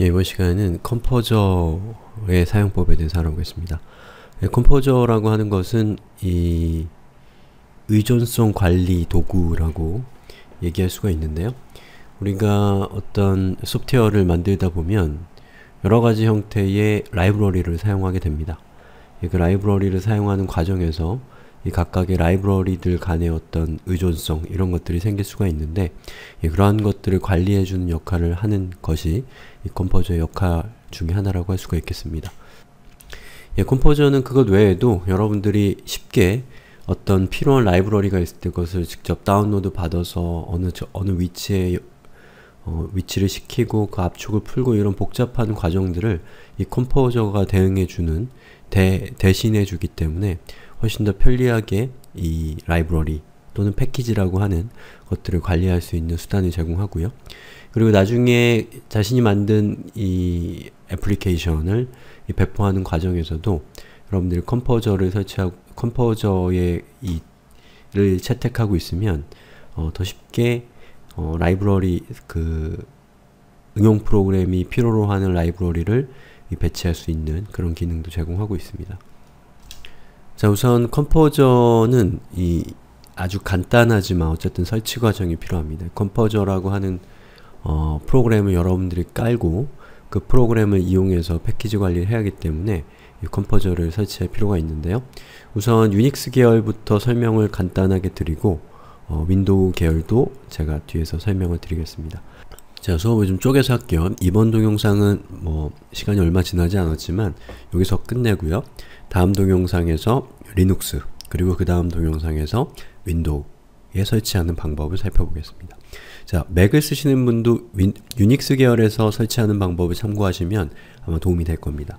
예, 이번 시간에는 컴포저의 사용법에 대해서 알아보겠습니다. 예, 컴포저라고 하는 것은 이 의존성 관리 도구라고 얘기할 수가 있는데요. 우리가 어떤 소프트웨어를 만들다 보면 여러가지 형태의 라이브러리를 사용하게 됩니다. 예, 그 라이브러리를 사용하는 과정에서 이 각각의 라이브러리들 간의 어떤 의존성 이런 것들이 생길 수가 있는데 예, 그러한 것들을 관리해주는 역할을 하는 것이 이 컴포저의 역할 중의 하나라고 할 수가 있겠습니다. 예, 컴포저는 그것 외에도 여러분들이 쉽게 어떤 필요한 라이브러리가 있을 때 그것을 직접 다운로드 받아서 어느 저, 어느 위치에 어, 위치를 시키고 그 압축을 풀고 이런 복잡한 과정들을 이 컴포저가 대응해주는 대, 대신해 주기 때문에 훨씬 더 편리하게 이 라이브러리 또는 패키지라고 하는 것들을 관리할 수 있는 수단을 제공하고요. 그리고 나중에 자신이 만든 이 애플리케이션을 이 배포하는 과정에서도 여러분들이 컴포저를 설치하고 컴포저의 이를 채택하고 있으면 어, 더 쉽게 어, 라이브러리 그 응용 프로그램이 필요로 하는 라이브러리를 배치할 수 있는 그런 기능도 제공하고 있습니다. 자 우선 컴포저는 이 아주 간단하지만 어쨌든 설치 과정이 필요합니다. 컴포저라고 하는 어, 프로그램을 여러분들이 깔고 그 프로그램을 이용해서 패키지 관리를 해야하기 때문에 이 컴포저를 설치할 필요가 있는데요. 우선 유닉스 계열부터 설명을 간단하게 드리고 어, 윈도우 계열도 제가 뒤에서 설명을 드리겠습니다. 자, 수업을 좀 쪼개서 할게요. 이번 동영상은 뭐 시간이 얼마 지나지 않았지만 여기서 끝내고요. 다음 동영상에서 리눅스 그리고 그 다음 동영상에서 윈도우에 설치하는 방법을 살펴보겠습니다. 자, 맥을 쓰시는 분도 윈, 유닉스 계열에서 설치하는 방법을 참고하시면 아마 도움이 될 겁니다.